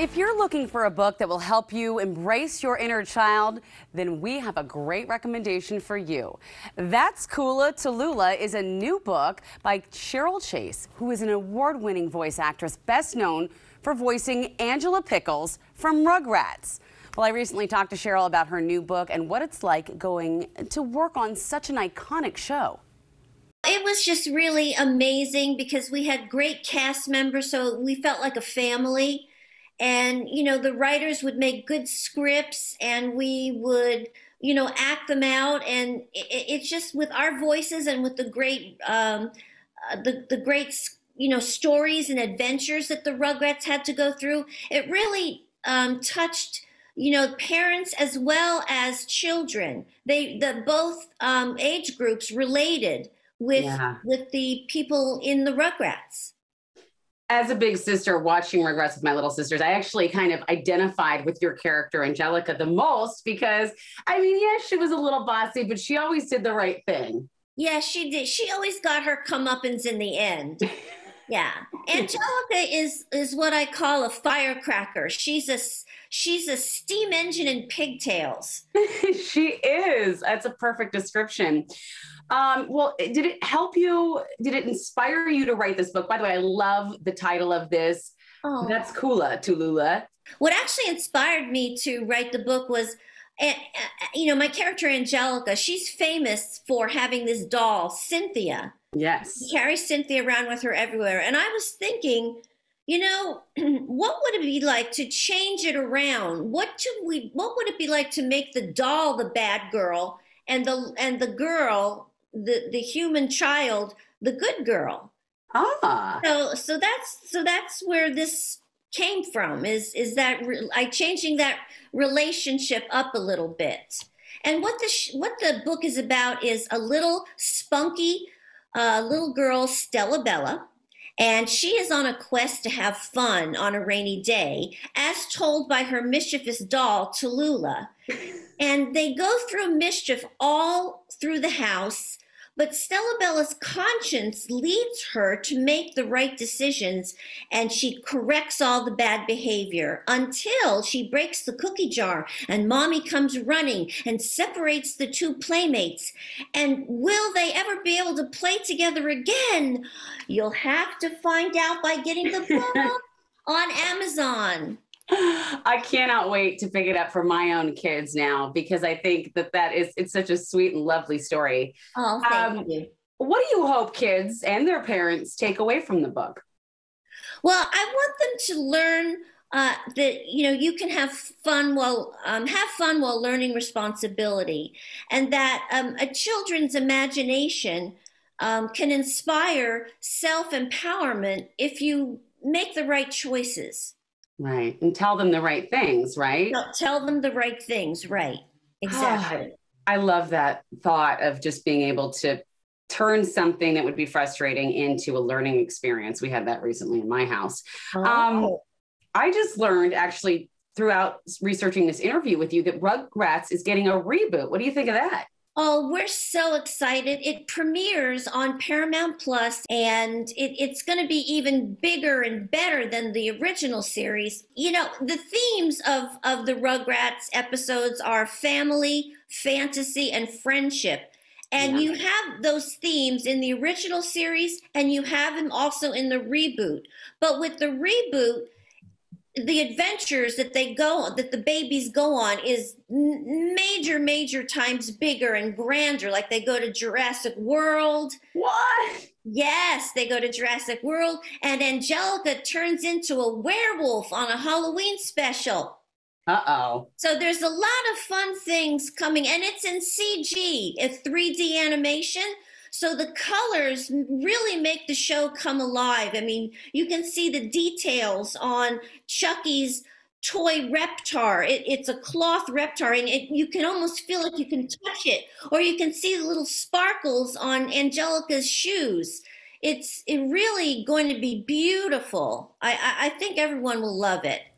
If you're looking for a book that will help you embrace your inner child, then we have a great recommendation for you. That's Kula Tallulah is a new book by Cheryl Chase, who is an award-winning voice actress best known for voicing Angela Pickles from Rugrats. Well, I recently talked to Cheryl about her new book and what it's like going to work on such an iconic show it was just really amazing because we had great cast members, so we felt like a family and you know the writers would make good scripts and we would you know act them out and it, it's just with our voices and with the great um, uh, the, the great you know stories and adventures that the rugrats had to go through it really um, touched you know parents as well as children they the both um, age groups related with yeah. with the people in the rugrats as a big sister watching regrets with my little sisters i actually kind of identified with your character angelica the most because i mean yeah she was a little bossy but she always did the right thing yeah she did she always got her comeuppance in the end Yeah, Angelica is is what I call a firecracker. She's a she's a steam engine in pigtails. she is. That's a perfect description. Um, well, did it help you? Did it inspire you to write this book? By the way, I love the title of this. Oh. That's Kula Tulula. What actually inspired me to write the book was and uh, you know my character angelica she's famous for having this doll cynthia yes she carries cynthia around with her everywhere and i was thinking you know what would it be like to change it around what should we what would it be like to make the doll the bad girl and the and the girl the the human child the good girl ah so so that's so that's where this came from is is that re- I changing that relationship up a little bit. And what the sh- what the book is about is a little spunky uh, little girl Stella Bella, and she is on a quest to have fun on a rainy day, as told by her mischievous doll Tallulah. and they go through mischief all through the house but Stella Bella's conscience leads her to make the right decisions and she corrects all the bad behavior until she breaks the cookie jar and mommy comes running and separates the two playmates. And will they ever be able to play together again? You'll have to find out by getting the book on Amazon. I cannot wait to pick it up for my own kids now because I think that that is it's such a sweet and lovely story. Oh, thank um, you. What do you hope kids and their parents take away from the book? Well, I want them to learn uh, that you know you can have fun while um, have fun while learning responsibility, and that um, a children's imagination um, can inspire self empowerment if you make the right choices. Right. And tell them the right things, right? Tell, tell them the right things, right. Exactly. Oh, I love that thought of just being able to turn something that would be frustrating into a learning experience. We had that recently in my house. Um, oh. Um, I just learned actually throughout researching this interview with you that Rugrats is getting a reboot. What do you think of that? Oh, we're so excited. It premieres on Paramount Plus and it, it's going to be even bigger and better than the original series. You know, the themes of, of the Rugrats episodes are family, fantasy, and friendship. And yeah. you have those themes in the original series and you have them also in the reboot. But with the reboot, the adventures that they go that the babies go on is major major times bigger and grander like they go to jurassic world what yes they go to jurassic world and angelica turns into a werewolf on a halloween special uh-oh so there's a lot of fun things coming and it's in cg it's 3d animation so the colors really make the show come alive. I mean, you can see the details on Chucky's toy reptar. It, it's a cloth reptar, and it, you can almost feel like you can touch it, or you can see the little sparkles on Angelica's shoes. It's it really going to be beautiful. I, I, I think everyone will love it.